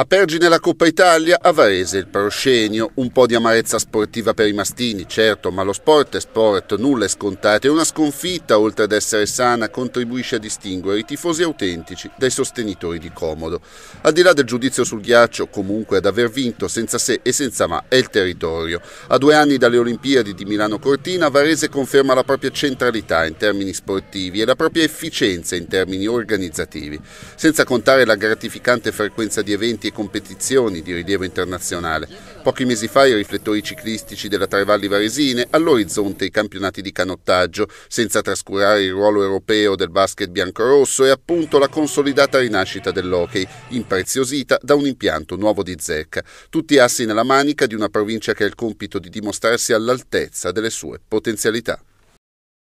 A Pergine la Coppa Italia, a Varese il proscenio. Un po' di amarezza sportiva per i mastini, certo, ma lo sport è sport, nulla è scontato e una sconfitta, oltre ad essere sana, contribuisce a distinguere i tifosi autentici dai sostenitori di comodo. Al di là del giudizio sul ghiaccio, comunque ad aver vinto senza se e senza ma è il territorio. A due anni dalle Olimpiadi di Milano Cortina, Varese conferma la propria centralità in termini sportivi e la propria efficienza in termini organizzativi, senza contare la gratificante frequenza di eventi e competizioni di rilievo internazionale. Pochi mesi fa i riflettori ciclistici della Tre Varesine, all'orizzonte i campionati di canottaggio, senza trascurare il ruolo europeo del basket biancorosso e appunto la consolidata rinascita dell'hockey, impreziosita da un impianto nuovo di zecca. Tutti assi nella manica di una provincia che ha il compito di dimostrarsi all'altezza delle sue potenzialità.